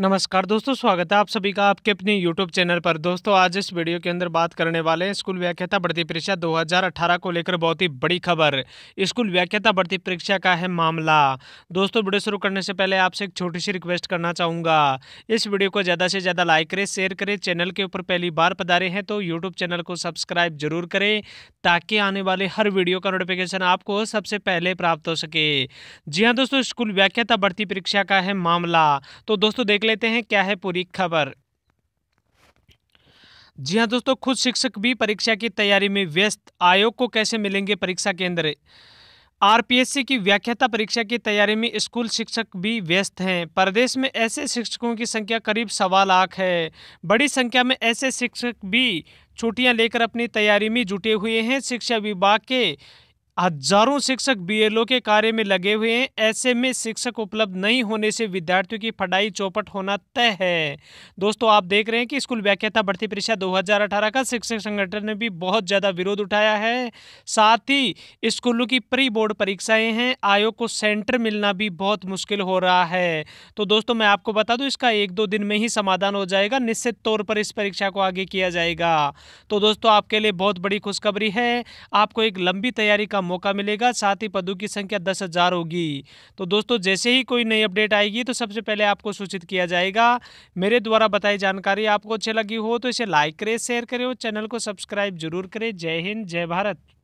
नमस्कार दोस्तों स्वागत है आप सभी का आपके अपने यूट्यूब चैनल पर दोस्तों आज इस वीडियो के अंदर बात करने वाले हैं स्कूल व्याख्याता भर्ती परीक्षा 2018 को लेकर बहुत ही बड़ी खबर स्कूल व्याख्याता भर्ती परीक्षा का है मामला दोस्तों वीडियो शुरू करने से पहले आपसे एक छोटी सी रिक्वेस्ट करना चाहूँगा इस वीडियो को ज़्यादा से ज़्यादा लाइक करें शेयर करें चैनल के ऊपर पहली बार पधारे हैं तो यूट्यूब चैनल को सब्सक्राइब जरूर करें ताकि आने वाले हर वीडियो का नोटिफिकेशन आपको सबसे पहले प्राप्त हो सके जी हाँ दोस्तों स्कूल व्याख्याता भर्ती परीक्षा का है मामला तो दोस्तों देख देख लेते हैं क्या है पूरी खबर जी हाँ दोस्तों खुद शिक्षक भी परीक्षा की तैयारी में व्यस्त आयोग को कैसे मिलेंगे परीक्षा केंद्र आरपीएससी की व्याख्याता परीक्षा की तैयारी में स्कूल शिक्षक भी व्यस्त हैं प्रदेश में ऐसे शिक्षकों की संख्या करीब सवा लाख है बड़ी संख्या में ऐसे शिक्षक भी छुट्टियां लेकर अपनी तैयारी में जुटे हुए हैं शिक्षा विभाग के हजारों शिक्षक बीएलओ के कार्य में लगे हुए हैं ऐसे में शिक्षक उपलब्ध नहीं होने से विद्यार्थियों की पढ़ाई चौपट होना तय है दोस्तों आप देख रहे हैं कि स्कूल व्याख्याता भर्ती परीक्षा 2018 का शिक्षक संगठन ने भी बहुत ज़्यादा विरोध उठाया है साथ ही स्कूलों की प्री बोर्ड परीक्षाएं हैं आयोग को सेंटर मिलना भी बहुत मुश्किल हो रहा है तो दोस्तों मैं आपको बता दूँ इसका एक दो दिन में ही समाधान हो जाएगा निश्चित तौर पर इस परीक्षा को आगे किया जाएगा तो दोस्तों आपके लिए बहुत बड़ी खुशखबरी है आपको एक लंबी तैयारी का मौका मिलेगा साथ ही पदों की संख्या दस हज़ार होगी तो दोस्तों जैसे ही कोई नई अपडेट आएगी तो सबसे पहले आपको सूचित किया जाएगा मेरे द्वारा बताई जानकारी आपको अच्छी लगी हो तो इसे लाइक करें शेयर करें और चैनल को सब्सक्राइब जरूर करें जय हिंद जय भारत